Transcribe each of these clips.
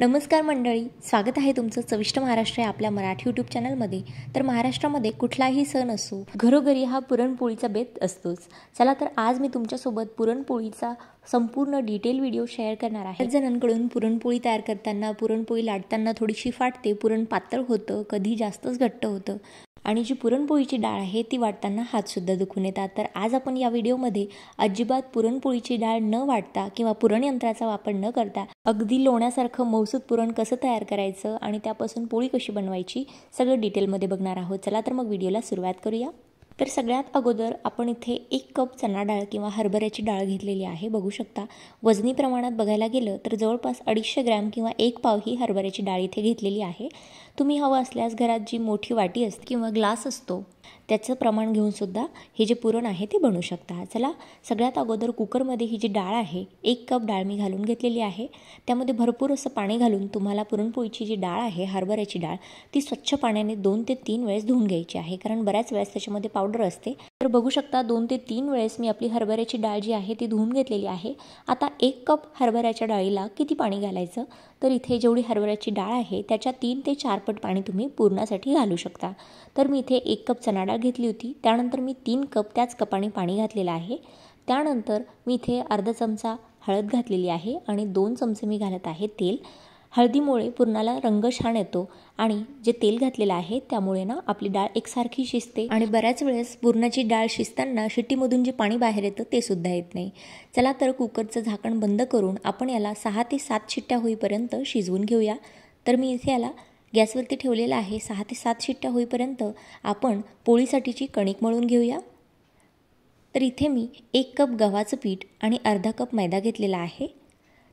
नमस्कार मंडळी स्वागत आहे तुमचं चविष्ट महाराष्ट्र या आपल्या मराठी युट्यूब चॅनलमध्ये तर महाराष्ट्रामध्ये कुठलाही सण असो घरोघरी हा पुरणपोळीचा बेत असतोच चला तर आज मी तुमच्यासोबत पुरणपोळीचा संपूर्ण डिटेल व्हिडिओ शेअर करणार आहे जणांकडून पुरणपोळी तयार करताना पुरणपोळी लाटताना थोडीशी फाटते पुरण पातळ होतं कधी जास्तच घट्ट होतं आणि जी पुरणपोळीची डाळ आहे ती वाटताना हातसुद्धा दुखून येतात तर आज आपण या व्हिडिओमध्ये अजिबात पुरणपोळीची डाळ न वाटता किंवा पुरणयंत्राचा वापर न करता अगदी लोण्यासारखं मौसूद पुरण कसं तयार करायचं आणि त्यापासून पोळी कशी बनवायची सगळं डिटेलमध्ये बघणार आहोत चला तर मग व्हिडिओला सुरुवात करूया तर सगळ्यात अगोदर आपण इथे एक कप चना डाळ किंवा हरभऱ्याची डाळ घेतलेली आहे बघू शकता वजनी प्रमाणात बघायला गेलं तर जवळपास अडीचशे ग्रॅम किंवा एक पाव ही हरभऱ्याची डाळ इथे घेतलेली आहे तुम्ही हवं असल्यास घरात जी मोठी वाटी असते किंवा ग्लास असतो त्याचं प्रमाण घेऊनसुद्धा हे जे पुरण आहे ते बनवू शकता चला सगळ्यात अगोदर कुकरमध्ये ही जी डाळ आहे एक कप डाळ मी घालून घेतलेली आहे त्यामध्ये भरपूर असं पाणी घालून तुम्हाला पुरणपोळीची जी डाळ आहे हरभऱ्याची डाळ ती स्वच्छ पाण्याने दोन ते तीन वेळेस धुवून घ्यायची आहे कारण बऱ्याच वेळेस त्याच्यामध्ये पावडर असते तर बघू शकता दोन ते तीन वेळेस मी आपली हरभऱ्याची डाळ जी आहे ती धुवून घेतलेली आहे आता एक कप हरभऱ्याच्या डाळीला किती पाणी घालायचं तर इथे जेवढी हरभऱ्याची डाळ आहे त्याच्या तीन ते चार पट पाणी तुम्ही पुरणासाठी घालू शकता तर मी इथे एक कप चणा डाळ घेतली होती त्यानंतर मी तीन कप त्याच कपाने पाणी घातलेलं आहे त्यानंतर मी इथे अर्धा चमचा हळद घातलेली आहे आणि दोन चमचे मी घालत आहे तेल हळदीमुळे पुरणाला रंग छान येतो आणि जे तेल घातलेलं आहे त्यामुळे ना आपली डाळ एकसारखी शिजते आणि बऱ्याच वेळेस पुरणाची डाळ शिजताना शिट्टीमधून जे पाणी बाहेर येतं ते सुद्धा येत नाही चला तर कुकरचं झाकण बंद करून आपण याला सहा ते सात शिट्ट्या होईपर्यंत शिजवून घेऊया तर मी इथे याला गॅसवरती ठेवलेलं आहे सहा ते सात शिट्ट्या होईपर्यंत आपण पोळीसाठीची कणिक मळून घेऊया तर इथे मी एक कप गव्हाचं पीठ आणि अर्धा कप मैदा घेतलेला आहे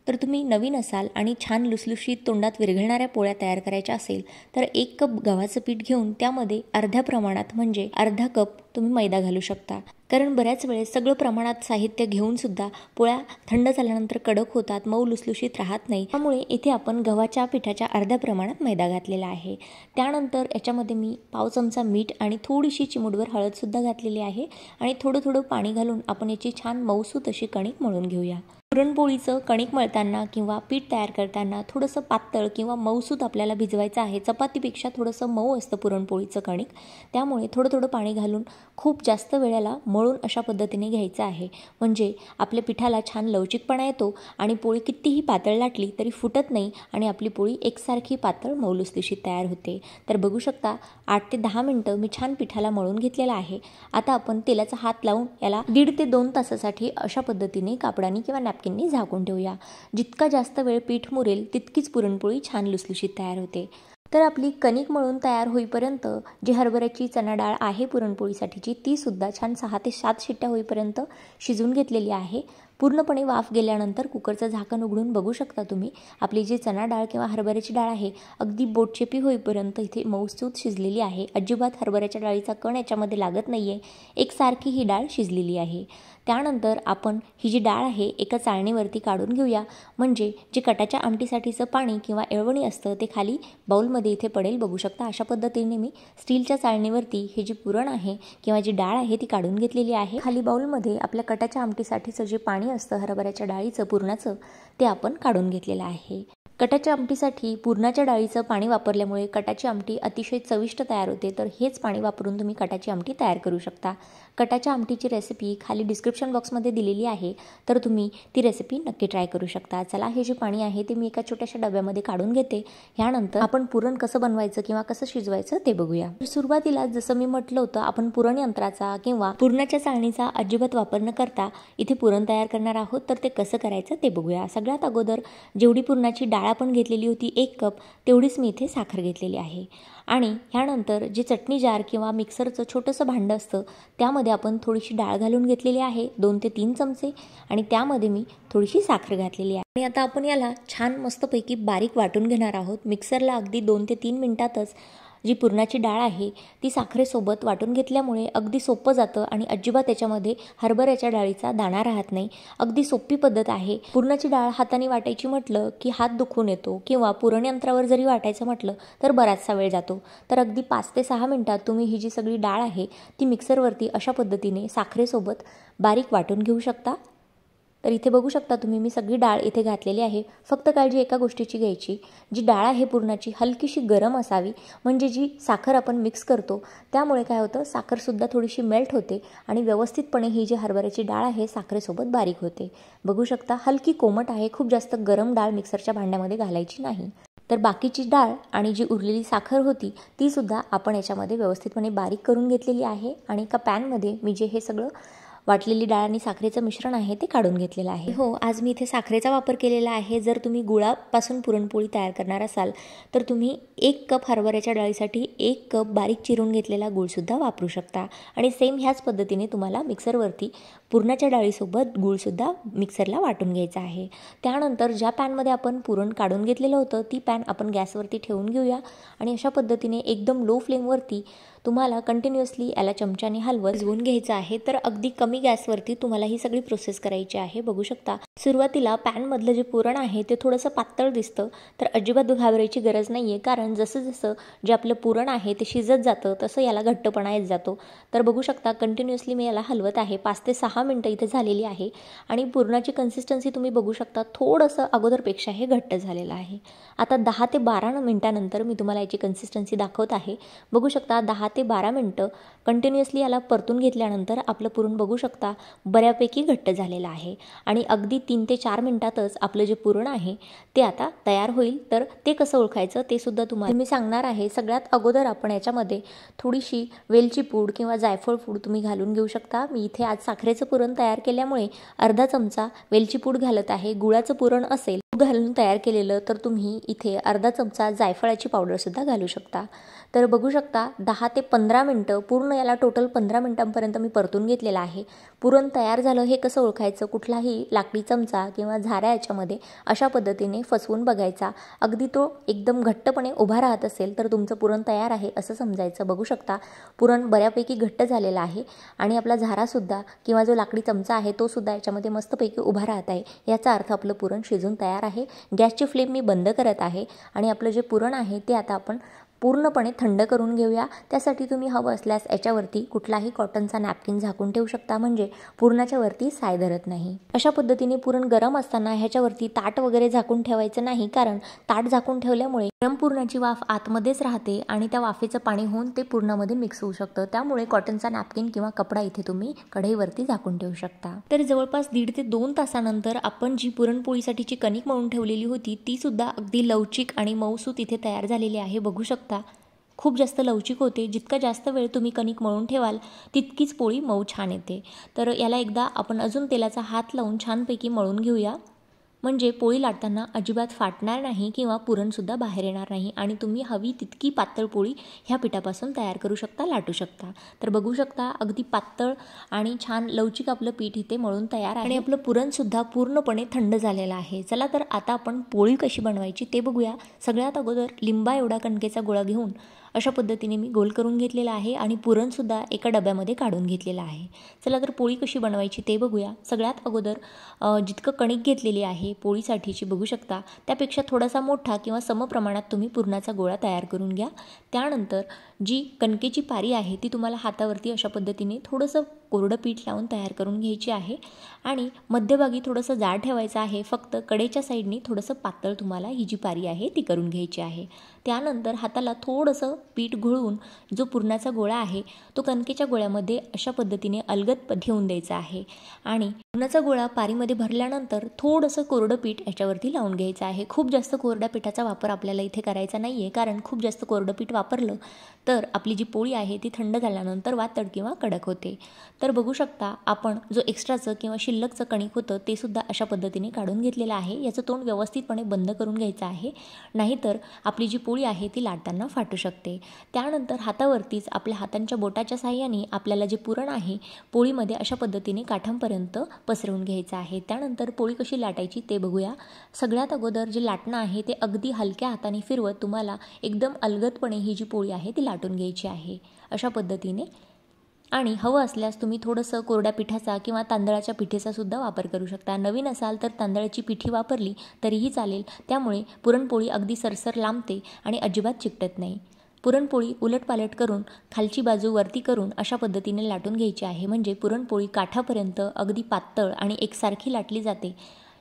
तर तुम्ही नवीन असाल आणि छान लुसलुशीत तोंडात विरघळणाऱ्या पोळ्या तयार करायच्या असेल तर एक कप गव्हाचं पीठ घेऊन त्यामध्ये अर्ध्या प्रमाणात म्हणजे अर्धा कप तुम्ही मैदा घालू शकता कारण बऱ्याच वेळेस सगळं प्रमाणात साहित्य घेऊन सुद्धा पोळ्या थंड झाल्यानंतर कडक होतात मऊ लुसलुशीत राहत नाही त्यामुळे इथे आपण गव्हाच्या पिठाच्या अर्ध्या प्रमाणात मैदा घातलेला आहे त्यानंतर याच्यामध्ये मी पाव चमचा मीठ आणि थोडीशी चिमुडवर हळदसुद्धा घातलेली आहे आणि थोडं थोडं पाणी घालून आपण याची छान मऊसूत अशी कणिक मळून घेऊया पुरणपोळीचं कणिक मळताना किंवा पीठ तयार करताना थोडंसं पातळ किंवा मऊसूत आपल्याला भिजवायचं आहे चपातीपेक्षा थोडंसं मऊ असतं पुरणपोळीचं कणिक त्यामुळे थोडं थोडं पाणी घालून खूप जास्त वेळेला मळून अशा पद्धतीने घ्यायचं आहे म्हणजे आपल्या पिठाला छान लवचिकपणा येतो आणि पोळी कितीही पातळ लाटली तरी फुटत नाही आणि आपली पोळी एकसारखी पातळ मौलुसदिशी तयार होते तर बघू शकता आठ ते दहा मिनटं मी छान पिठाला मळून घेतलेला आहे आता आपण तेलाचा हात लावून याला दीड ते दोन तासासाठी अशा पद्धतीने कापडाने किंवा नॅपकिननी झाकून ठेवूया जितका जास्त वेळ पीठ मुरेल तितकीच पुरणपोळी छान लुसलुशीत तयार होते तर आपली कणिक मळून तयार होईपर्यंत जी हरभऱ्याची चणा डाळ आहे पुरणपोळीसाठीची ती सुद्धा छान सहा ते सात शिट्ट्या होईपर्यंत शिजून घेतलेली आहे पूर्णपणे वाफ गेल्यानंतर कुकरचं झाकण उघडून बघू शकता तुम्ही आपली जी चणा डाळ किंवा हरभऱ्याची डाळ आहे अगदी बोटचेपी होईपर्यंत इथे मऊसूत शिजलेली आहे अजिबात हरभऱ्याच्या डाळीचा कण याच्यामध्ये लागत नाही आहे एकसारखी ही डाळ शिजलेली आहे त्यानंतर आपण ही जी डाळ आहे एका चाळणीवरती काढून घेऊया म्हणजे जे कटाच्या आमटीसाठीचं पाणी किंवा एळवणी असतं ते खाली बाऊलमध्ये इथे पडेल बघू शकता अशा पद्धतीने मी स्टीलच्या चाळणीवरती हे जी पुरण आहे किंवा जी डाळ आहे ती काढून घेतलेली आहे खाली बाऊलमध्ये आपल्या कटाच्या आमटीसाठीचं जे पाणी पाणी असतं हरभऱ्याच्या डाळीचं पुरणाचं ते आपण काढून घेतलेलं आहे कटाच्या आमटीसाठी पुरणाच्या डाळीचं पाणी वापरल्यामुळे कटाची आमटी अतिशय चविष्ट तयार होते तर हेच पाणी वापरून तुम्ही कटाची आमटी तयार करू शकता कटाच्या आमटीची रेसिपी खाली डिस्क्रिप्शन बॉक्समध्ये दिलेली आहे तर तुम्ही ती रेसिपी नक्की ट्राय करू शकता चला हे जे पाणी आहे ते मी एका छोट्याशा डब्यामध्ये काढून घेते ह्यानंतर आपण पुरण कसं बनवायचं किंवा कसं शिजवायचं ते बघूया सुरुवातीला जसं मी म्हटलं होतं आपण पुरण यंत्राचा किंवा पुरणाच्या चाळणीचा अजिबात वापर न करता इथे पुरण तयार करणार आहोत तर ते कसं करायचं ते बघूया सगळ्यात अगोदर जेवढी पुरणाची डाळ डाळ आपण घेतलेली होती एक कप तेवढीच मी इथे साखर घेतलेली आहे आणि ह्यानंतर जे चटणी जार किंवा मिक्सरचं छोटंसं भांडं असतं त्यामध्ये आपण थोडीशी डाळ घालून घेतलेली आहे दोन ते तीन चमचे आणि त्यामध्ये मी थोडीशी साखर घातलेली आहे आणि आता आपण याला छान मस्तपैकी बारीक वाटून घेणार आहोत मिक्सरला अगदी दोन ते तीन मिनटातच जी पुरणाची डाळ आहे ती साखरेसोबत वाटून घेतल्यामुळे अगदी सोपं जातं आणि अजिबात त्याच्यामध्ये हरभऱ्याच्या डाळीचा दाणा राहत नाही अगदी सोपी पद्धत आहे पुरणाची डाळ हाताने वाटायची म्हटलं की हात दुखून येतो किंवा पुरण यंत्रावर जरी वाटायचं म्हटलं तर बराचसा वेळ जातो तर अगदी पाच ते सहा मिनटात तुम्ही ही जी सगळी डाळ आहे ती मिक्सरवरती अशा पद्धतीने साखरेसोबत बारीक वाटून घेऊ शकता तर इथे बघू शकता तुम्ही मी सगळी डाळ इथे घातलेली आहे फक्त काळजी एका गोष्टीची घ्यायची जी डाळ आहे पुरणाची हलकीशी गरम असावी म्हणजे जी साखर आपण मिक्स करतो त्यामुळे काय होतं साखरसुद्धा थोडीशी मेल्ट होते आणि व्यवस्थितपणे ही जी हरभऱ्याची डाळ आहे साखरेसोबत बारीक होते बघू शकता हलकी कोमट आहे खूप जास्त गरम डाळ मिक्सरच्या भांड्यामध्ये घालायची नाही तर बाकीची डाळ आणि जी उरलेली साखर होती तीसुद्धा आपण याच्यामध्ये व्यवस्थितपणे बारीक करून घेतलेली आहे आणि एका पॅनमध्ये मी जे हे सगळं वाटलेली डाळ आणि साखरेचं मिश्रण आहे ते काढून घेतलेलं आहे हो आज मी इथे साखरेचा वापर केलेला आहे जर तुम्ही गुळापासून पुरणपोळी तयार करणार असाल तर तुम्ही एक कप हरभऱ्याच्या डाळीसाठी एक कप बारीक चिरून घेतलेला गुळसुद्धा वापरू शकता आणि सेम ह्याच पद्धतीने तुम्हाला मिक्सरवरती पुरणाच्या डाळीसोबत गूळसुद्धा मिक्सरला वाटून घ्यायचा आहे त्यानंतर ज्या पॅनमध्ये आपण पुरण काढून घेतलेलं होतं ती पॅन आपण गॅसवरती ठेवून घेऊया आणि अशा पद्धतीने एकदम लो फ्लेमवरती तुम्हाला कंटिन्युअसली याला चमच्याने हलवत झुवून घ्यायचं आहे तर अगदी कमी गॅसवरती तुम्हाला ही सगळी प्रोसेस करायची आहे बघू शकता सुरुवातीला पॅनमधलं जे पुरण आहे ते थोडंसं पातळ दिसतं तर अजिबात घाबरायची गरज नाही आहे कारण जसं जसं जे आपलं पुरण आहे ते शिजत जातं तसं याला घट्टपणा येत जातो तर बघू शकता कंटिन्युअसली मी याला हलवत आहे पाच ते सहा दहा मिनटं इथे झालेली आहे आणि पुरणाची कन्सिस्टन्सी तुम्ही बघू शकता थोडंसं अगोदरपेक्षा हे घट्ट झालेलं आहे आता दहा ते बारा मिनटानंतर मी तुम्हाला याची कन्सिस्टन्सी दाखवत आहे बघू शकता दहा ते बारा मिनटं कंटिन्युअसली याला परतून घेतल्यानंतर आपलं पुरण बघू शकता बऱ्यापैकी घट्ट झालेलं आहे आणि अगदी तीन ते चार मिनटातच आपलं जे पुरण आहे ते आता तयार होईल तर ते कसं ओळखायचं ते सुद्धा तुम्हाला मी सांगणार आहे सगळ्यात अगोदर आपण याच्यामध्ये थोडीशी वेलची पूड किंवा जायफळ पूड तुम्ही घालून घेऊ शकता मी इथे आज साखरेचं पुरण तयार केल्यामुळे अर्धा चमचा वेलची पूड घालत आहे गुळाचं पुरण असेल घालून तयार केलेलं तर तुम्ही इथे अर्धा चमचा जायफळाची पावडर सुद्धा घालू शकता तर बघू शकता दहा ते पंधरा मिनटं पूर्ण याला टोटल पंधरा मिनटांपर्यंत मी परतून घेतलेलं आहे पुरण तयार झालं हे कसं ओळखायचं कुठलाही लाकडी चमचा किंवा झाऱ्या याच्यामध्ये अशा पद्धतीने फसवून बघायचा अगदी तो एकदम घट्टपणे उभा राहत असेल तर तुमचं पुरण तयार आहे असं समजायचं बघू शकता पुरण बऱ्यापैकी घट्ट झालेलं आहे आणि आपला झारासुद्धा किंवा जो लाकडी चमचा आहे तोसुद्धा याच्यामध्ये मस्तपैकी उभा राहत आहे याचा अर्थ आपलं पुरण शिजून तयार आहे गॅसची फ्लेम मी बंद करत आहे आणि आपलं जे पुरण आहे ते आता आपण पूर्णपणे थंड करून घेऊया त्यासाठी तुम्ही हवं असल्यास याच्यावरती कुठलाही कॉटनचा नॅपकिन झाकून ठेवू शकता म्हणजे पुरणाच्या वरती साय धरत नाही अशा पद्धतीने पुरण गरम असताना ह्याच्यावरती ताट वगैरे झाकून ठेवायचं नाही कारण ताट झाकून ठेवल्यामुळे गरम पुरणाची वाफ आतमध्येच राहते आणि त्या वाफेचं पाणी होऊन ते पूर्णामध्ये मिक्स होऊ शकतं त्यामुळे कॉटनचा नॅपकिन किंवा कपडा इथे तुम्ही कढईवरती झाकून ठेवू शकता तर जवळपास दीड ते दोन तासानंतर आपण जी पुरणपोळीसाठीची कणिक मळून ठेवलेली होती ती सुद्धा अगदी लवचिक आणि मऊसूत इथे तयार झालेली आहे बघू शकतो शकता खूप जास्त लवचिक होते जितका जास्त वेळ तुम्ही कणिक मळून ठेवाल तितकीच पोळी मऊ छान येते तर याला एकदा आपण अजून तेलाचा हात लावून छानपैकी मळून घेऊया म्हणजे पोळी लाटताना अजिबात फाटणार नाही किंवा पुरणसुद्धा बाहेर येणार नाही आणि तुम्ही हवी तितकी पातळ पोळी ह्या पिठापासून तयार करू शकता लाटू शकता तर बघू शकता अगदी पातळ आणि छान लवचिक आपलं पीठ इथे मळून तयार आहे आणि आपलं पुरणसुद्धा पूर्णपणे थंड झालेलं आहे चला तर आता आपण पोळी कशी बनवायची ते बघूया सगळ्यात अगोदर लिंबा एवढा कणकेचा गोळा घेऊन अशा पद्धतीने मी गोल करून घेतलेला आहे आणि पुरणसुद्धा एका डब्यामध्ये काढून घेतलेला आहे चला तर पोळी कशी बनवायची ते बघूया सगळ्यात अगोदर जितकं कणिक घेतलेली आहे पोळीसाठीची बघू शकता त्यापेक्षा थोडासा मोठा किंवा समप्रमाणात तुम्ही पुरणाचा गोळा तयार करून घ्या त्यानंतर जी कणकेची पारी आहे ती तुम्हाला हातावरती अशा पद्धतीने थोडंसं कोरडं पीठ लावून तयार करून घ्यायची आहे आणि मध्यभागी थोडंसं जाड ठेवायचं आहे फक्त कडेच्या साईडने थोडंसं पातळ तुम्हाला ही जी पारी आहे ती करून घ्यायची आहे त्यानंतर हाताला थोडंसं पीठ घोळून जो पुरणाचा गोळा आहे तो कणकेच्या गोळ्यामध्ये अशा पद्धतीने अलगत ठेवून द्यायचा आहे आणि पुरणाचा गोळा पारीमध्ये भरल्यानंतर थोडंसं कोरडं पीठ याच्यावरती लावून घ्यायचं आहे खूप जास्त कोरड्या पिठाचा वापर आपल्याला इथे करायचा नाही आहे कारण खूप जास्त कोरडं पीठ वापरलं तर आपली जी पोळी आहे ती थंड झाल्यानंतर वातड किंवा कडक होते तर बघू शकता आपण जो एक्स्ट्राचं किंवा शिल्लकचं कणिक होतं ते सुद्धा अशा पद्धतीने काढून घेतलेलं आहे याचं तोंड व्यवस्थितपणे बंद करून घ्यायचं आहे नाहीतर आपली जी पोळी आहे ती लाटताना फाटू शकते त्यानंतर हातावरतीच आपल्या हातांच्या बोटाच्या साह्याने आपल्याला जे पुरण आहे पोळीमध्ये अशा पद्धतीने काठांपर्यंत पसरवून घ्यायचं आहे त्यानंतर पोळी कशी लाटायची ते बघूया सगळ्यात अगोदर जे लाटणं आहे ते अगदी हलक्या हाताने फिरवत तुम्हाला एकदम अलगदपणे ही जी पोळी आहे ती लाट लाटून घ्यायची आहे अशा पद्धतीने आणि हवं असल्यास तुम्ही थोडंसं कोरड्या पिठाचा किंवा तांदळाच्या पिठीचा सुद्धा वापर करू शकता नवीन असाल तर तांदळाची पिठी वापरली तरीही चालेल त्यामुळे पुरणपोळी अगदी सरसर लांबते आणि अजिबात चिकटत नाही पुरणपोळी उलटपालट करून खालची बाजू वरती करून अशा पद्धतीने लाटून घ्यायची आहे म्हणजे पुरणपोळी काठापर्यंत अगदी पातळ आणि एकसारखी लाटली जाते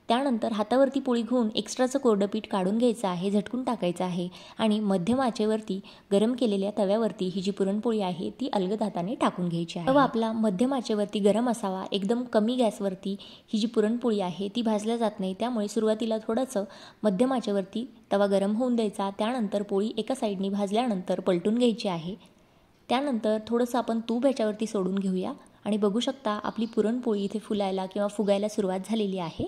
त्यानंतर हातावरती पोळी घेऊन एक्स्ट्राचं कोरडं पीठ काढून घ्यायचं आहे झटकून टाकायचं आहे आणि मध्यम आचेवरती गरम केलेल्या तव्यावरती ही जी पुरणपोळी आहे ती अलगद हाताने टाकून घ्यायची आहे तवा आपला मध्यम आचेवरती गरम असावा एकदम कमी गॅसवरती ही जी पुरणपोळी आहे ती भाजल्या जात नाही त्यामुळे सुरुवातीला थोडंसं मध्यम आचेवरती तवा गरम होऊन द्यायचा त्यानंतर पोळी एका साईडनी भाजल्यानंतर पलटून घ्यायची आहे त्यानंतर थोडंसं आपण तूप ह्याच्यावरती सोडून घेऊया आणि बघू शकता आपली पुरणपोळी इथे फुलायला किंवा फुगायला सुरुवात झालेली आहे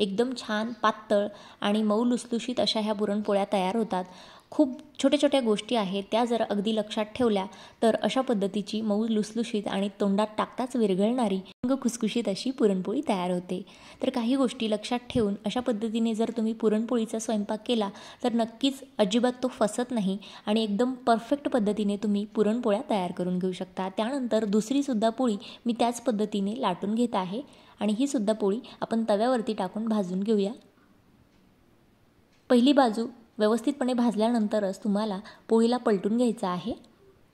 एकदम छान पातळ आणि मऊ लुसलुशीत अशा ह्या पुरणपोळ्या तयार होतात खूप छोट्या छोट्या गोष्टी आहेत त्या जर अगदी लक्षात ठेवल्या तर अशा पद्धतीची मऊ लुसलुशीत आणि तोंडात टाकताच विरघळणारी अंग खुसखुशीत अशी पुरणपोळी तयार होते तर काही गोष्टी लक्षात ठेवून अशा पद्धतीने जर तुम्ही पुरणपोळीचा स्वयंपाक केला तर नक्कीच अजिबात तो फसत नाही आणि एकदम परफेक्ट पद्धतीने तुम्ही पुरणपोळ्या तयार करून घेऊ शकता त्यानंतर दुसरीसुद्धा पोळी मी त्याच पद्धतीने लाटून घेत आहे आणि ही सुद्धा पोळी आपण तव्यावरती टाकून भाजून घेऊया पहिली बाजू व्यवस्थितपणे भाजल्यानंतरच तुम्हाला पोळीला पलटून घ्यायचं आहे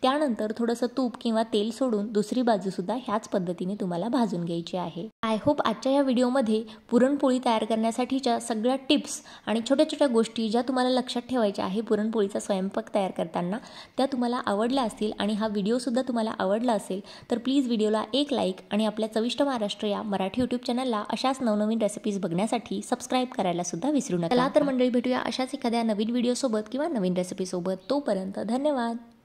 त्यानंतर थोडंसं तूप किंवा तेल सोडून दुसरी बाजूसुद्धा ह्याच पद्धतीने तुम्हाला भाजून घ्यायची आहे आय होप आजच्या या व्हिडिओमध्ये पुरणपोळी तयार करण्यासाठीच्या सगळ्या टिप्स आणि छोट्या छोट्या गोष्टी ज्या तुम्हाला लक्षात ठेवायच्या आहे पुरणपोळीचा स्वयंपाक तयार करताना त्या तुम्हाला आवडल्या असतील आणि हा व्हिडिओसुद्धा तुम्हाला आवडला असेल तर प्लीज व्हिडिओला एक लाईक आणि आपल्या चविष्ट महाराष्ट्र या मराठी यूट्यूब चॅनलला अशाच नवनवीन रेसिपीज बघण्यासाठी सबस्क्राईब करायला सुद्धा विसरू नका तर मंडळी भेटूया अशाच एखाद्या नवीन व्हिडिओसोबत किंवा नवीन रेसिपीसोबत तोपर्यंत धन्यवाद